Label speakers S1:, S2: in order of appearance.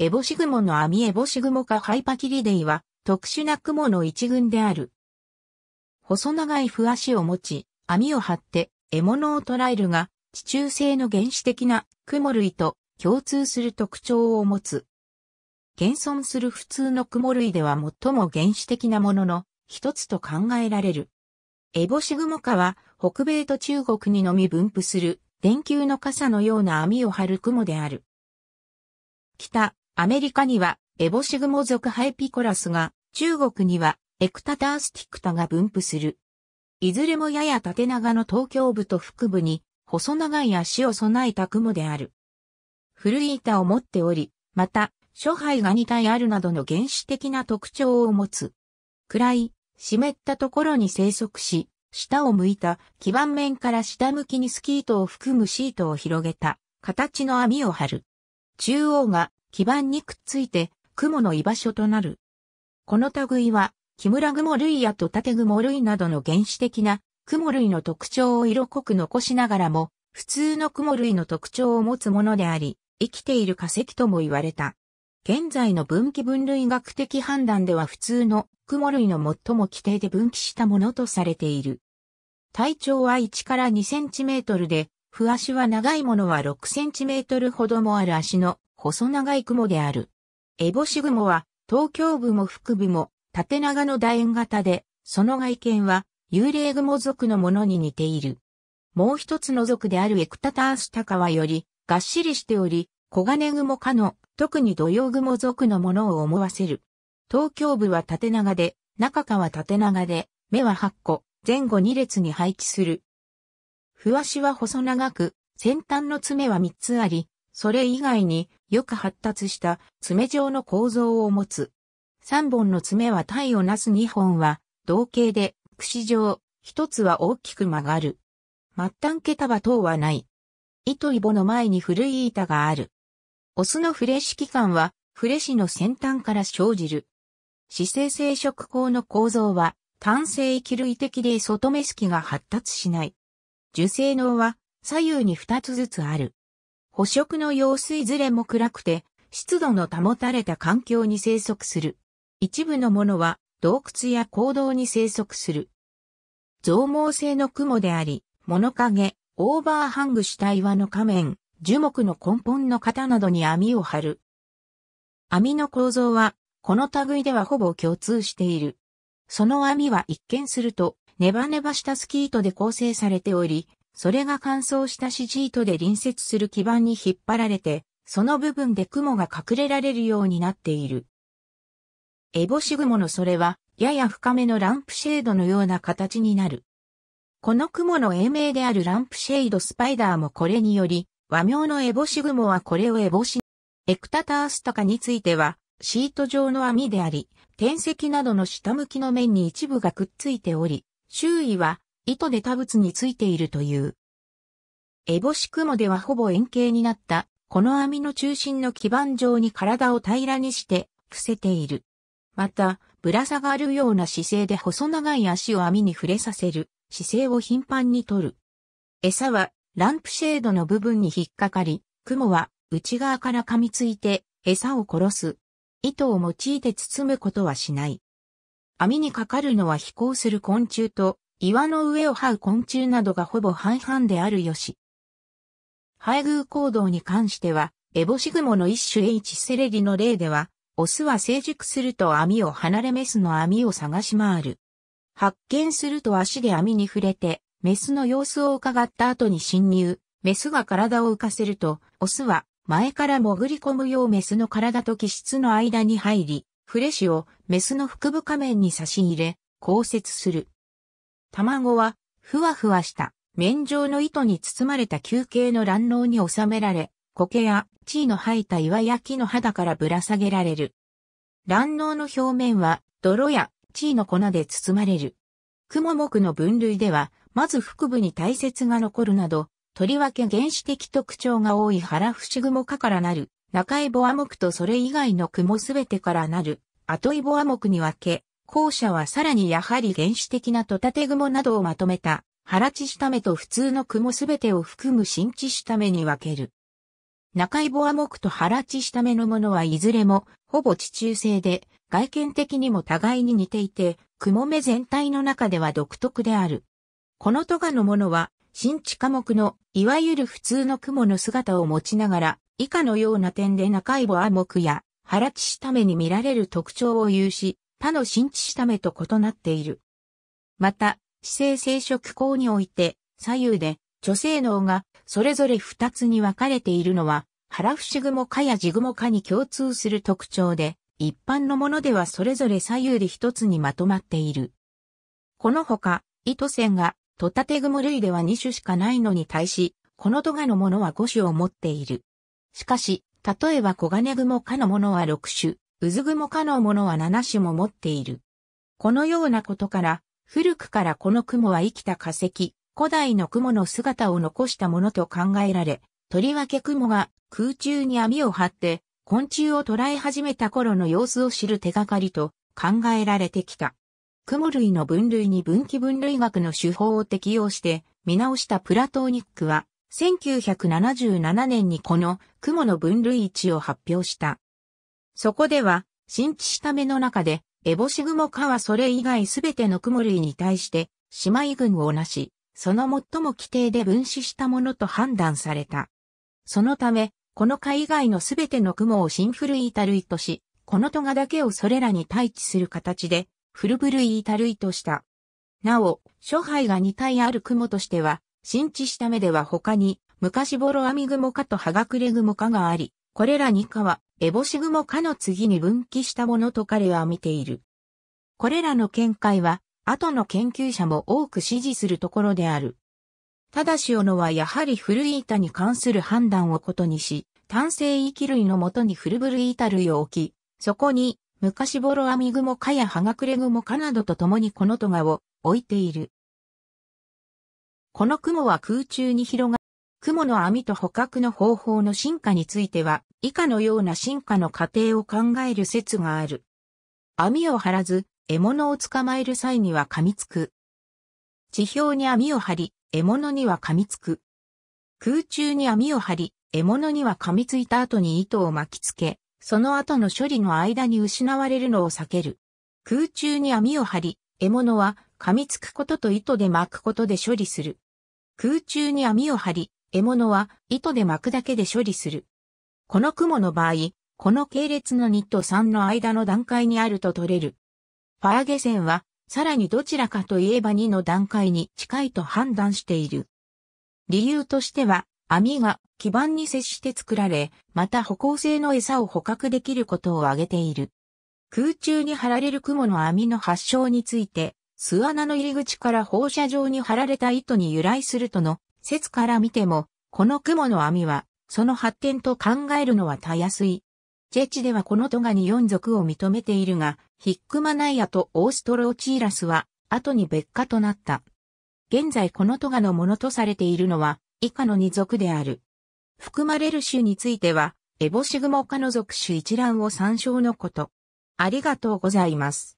S1: エボシグモの網エボシグモかハイパキリデイは特殊な雲の一群である。細長い不足を持ち、網を張って獲物を捕らえるが、地中性の原始的な雲類と共通する特徴を持つ。現存する普通の雲類では最も原始的なものの一つと考えられる。エボシグモ科は北米と中国にのみ分布する電球の傘のような網を張る雲である。北、アメリカにはエボシグモ属ハイピコラスが、中国にはエクタタースティクタが分布する。いずれもやや縦長の東京部と腹部に、細長い足を備えた雲である。古い板を持っており、また、諸肺が2体あるなどの原始的な特徴を持つ。暗い、湿ったところに生息し、下を向いた基盤面から下向きにスキートを含むシートを広げた形の網を張る。中央が基盤にくっついて、雲の居場所となる。この類は、木村雲類やと縦雲類などの原始的な雲類の特徴を色濃く残しながらも、普通の雲類の特徴を持つものであり、生きている化石とも言われた。現在の分岐分類学的判断では普通の雲類の最も規定で分岐したものとされている。体長は1から2センチメートルで、不足は長いものは6センチメートルほどもある足の細長い雲である。エボシ雲は、東京部も腹部も、縦長の楕円型で、その外見は、幽霊雲族のものに似ている。もう一つの族であるエクタタースタカはより、がっしりしており、小金雲かの、特に土曜雲族のものを思わせる。東京部は縦長で、中川は縦長で、目は8個、前後2列に配置する。ふわしは細長く、先端の爪は3つあり、それ以外によく発達した爪状の構造を持つ。3本の爪は体をなす2本は同型で串状、1つは大きく曲がる。末端毛束等はない。糸イボの前に古い板がある。オスのフレュ器官はフレュの先端から生じる。姿勢生殖口の構造は単性域類的で外目式が発達しない。受精脳は左右に2つずつある。捕食の様子いずれも暗くて、湿度の保たれた環境に生息する。一部のものは洞窟や坑道に生息する。増毛性の雲であり、物陰、オーバーハングした岩の仮面、樹木の根本の型などに網を張る。網の構造は、この類ではほぼ共通している。その網は一見すると、ネバネバしたスキートで構成されており、それが乾燥したシジートで隣接する基板に引っ張られて、その部分で雲が隠れられるようになっている。エボシ雲のそれは、やや深めのランプシェードのような形になる。この雲の英名であるランプシェードスパイダーもこれにより、和名のエボシ雲はこれをエボシ、エクタタースタカについては、シート状の網であり、天石などの下向きの面に一部がくっついており、周囲は糸で多物についているという。エボシクモではほぼ円形になった、この網の中心の基板上に体を平らにして伏せている。また、ぶら下がるような姿勢で細長い足を網に触れさせる、姿勢を頻繁にとる。餌はランプシェードの部分に引っかかり、雲は内側から噛みついて餌を殺す。糸を用いて包むことはしない。網にかかるのは飛行する昆虫と岩の上を這う昆虫などがほぼ半々であるよし。配偶行動に関しては、エボシグモの一種 H セレリの例では、オスは成熟すると網を離れメスの網を探し回る。発見すると足で網に触れて、メスの様子を伺った後に侵入。メスが体を浮かせると、オスは前から潜り込むようメスの体と気質の間に入り、フレシをメスの腹部下面に差し入れ、降雪する。卵は、ふわふわした、綿状の糸に包まれた球形の卵嚢に収められ、苔や地位の生えた岩や木の肌からぶら下げられる。卵嚢の表面は、泥や地位の粉で包まれる。クモ目の分類では、まず腹部に体節が残るなど、とりわけ原始的特徴が多い腹伏蛛科からなる、中井ボア目とそれ以外の雲すべてからなる、後イボア目に分け、後者はさらにやはり原始的なトタテ雲などをまとめた、チ地下目と普通の雲すべてを含む新地下目に分ける。中イボア目とチ地下目のものはいずれも、ほぼ地中性で、外見的にも互いに似ていて、雲目全体の中では独特である。このトガのものは、新地科目の、いわゆる普通の雲の姿を持ちながら、以下のような点で中イボア目や、チ地下目に見られる特徴を有し、他の新地下目と異なっている。また、姿勢生殖口において、左右で女性脳がそれぞれ二つに分かれているのは、腹伏雲かや地雲かに共通する特徴で、一般のものではそれぞれ左右で一つにまとまっている。このほか、糸線がトタテグモ類では二種しかないのに対し、この土ガのものは五種を持っている。しかし、例えばコガネグモのものは六種、うず雲かのものは七種も持っている。このようなことから、古くからこの雲は生きた化石、古代の雲の姿を残したものと考えられ、とりわけ雲が空中に網を張って、昆虫を捕らえ始めた頃の様子を知る手がかりと考えられてきた。雲類の分類に分岐分類学の手法を適用して見直したプラトーニックは1977年にこの雲の分類値を発表した。そこでは、新地した目の中で、エボシグモカはそれ以外すべてのクモ類に対して、姉妹群をなし、その最も規定で分子したものと判断された。そのため、このカ以外のすべてのクモを新古いイタ類とし、このトガだけをそれらに対置する形で、古古いイタ類とした。なお、諸杯が2体あるクモとしては、新地した目では他に、昔ボロアミグモカとハガクレグモカがあり、これら2科はエボシグモかの次に分岐したものと彼は見ている。これらの見解は、後の研究者も多く支持するところである。ただし小野はやはり古い板に関する判断をことにし、単性き類のもとに古々板類を置き、そこに、昔ボロアミグモ科やハガクレグモ科などと共にこのトガを置いている。この雲は空中に広がる。雲の網と捕獲の方法の進化については、以下のような進化の過程を考える説がある。網を張らず、獲物を捕まえる際には噛みつく。地表に網を張り、獲物には噛みつく。空中に網を張り、獲物には噛みついた後に糸を巻きつけ、その後の処理の間に失われるのを避ける。空中に網を張り、獲物は噛みつくことと糸で巻くことで処理する。空中に網を張り、獲物は糸で巻くだけで処理する。この雲の場合、この系列の2と3の間の段階にあると取れる。ファーゲ線は、さらにどちらかといえば2の段階に近いと判断している。理由としては、網が基板に接して作られ、また歩行性の餌を捕獲できることを挙げている。空中に張られる雲の網の発祥について、巣穴の入り口から放射状に張られた糸に由来するとの説から見ても、この雲の網はその発展と考えるのはたやすい。チェチではこのトガに四族を認めているが、ヒックマナイアとオーストローチーラスは、後に別家となった。現在このトガのものとされているのは、以下の二族である。含まれる種については、エボシグモ科の属種一覧を参照のこと。ありがとうございます。